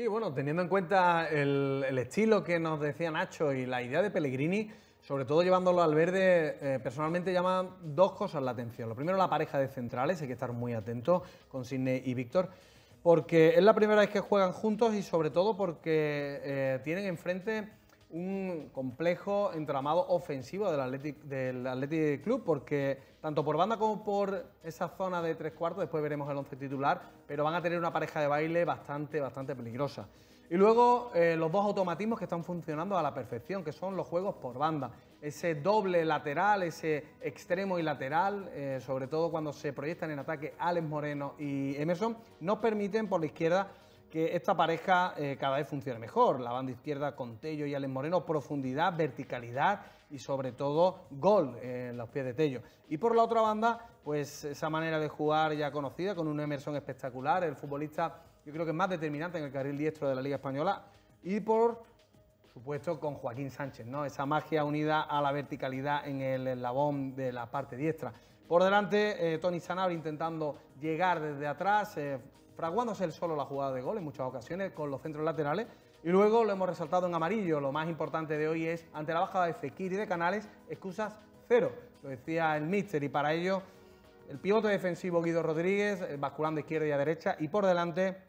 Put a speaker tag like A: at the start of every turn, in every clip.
A: Y bueno, teniendo en cuenta el, estilo que nos decía Nacho y la idea de Pellegrini, sobre todo llevándolo al verde, eh, personalmente llama dos cosas la atención. Lo primero, la pareja de centrales, hay que estar muy atentos con Sidney y Víctor porque es la primera vez que juegan juntos y sobre todo porque eh, tienen enfrente un complejo entramado ofensivo del Athletic, del Athletic Club, porque tanto por banda como por esa zona de tres cuartos, después veremos el once titular, pero van a tener una pareja de baile bastante, bastante peligrosa. Y luego eh, los dos automatismos que están funcionando a la perfección, que son los juegos por banda. Ese doble lateral, ese extremo y lateral, eh, sobre todo cuando se proyectan en ataque Alex Moreno y Emerson, nos permiten por la izquierda que esta pareja eh, cada vez funcione mejor. La banda izquierda con Tello y Alex Moreno, profundidad, verticalidad y sobre todo gol en los pies de Tello. Y por la otra banda, pues esa manera de jugar ya conocida, con un Emerson espectacular, el futbolista yo creo que más determinante en el carril diestro de la Liga Española. Y por supuesto con Joaquín Sánchez, ¿no? Esa magia unida a la verticalidad en el labón de la parte diestra. Por delante, eh, Tony Sanabria intentando llegar desde atrás. Eh, fraguándose el solo la jugada de gol en muchas ocasiones con los centros laterales. Y luego lo hemos resaltado en amarillo. Lo más importante de hoy es, ante la bajada de Fekir y de Canales, excusas cero. Lo decía el míster y para ello el pivote defensivo Guido Rodríguez, basculando izquierda y a derecha, y por delante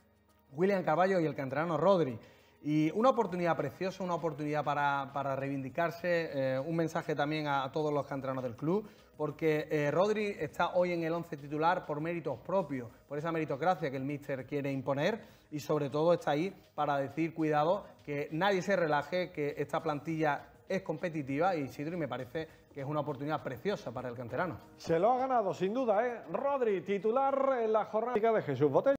A: William Caballo y el canterano Rodri. Y una oportunidad preciosa, una oportunidad para, para reivindicarse, eh, un mensaje también a, todos los canteranos del club, porque eh, Rodri está hoy en el 11 titular por méritos propios, por esa meritocracia que el míster quiere imponer y sobre todo está ahí para decir, cuidado, que nadie se relaje, que esta plantilla es competitiva y Sidri me parece que es una oportunidad preciosa para el canterano. Se lo ha ganado sin duda, ¿eh? Rodri, titular en la jornada de Jesús Botella.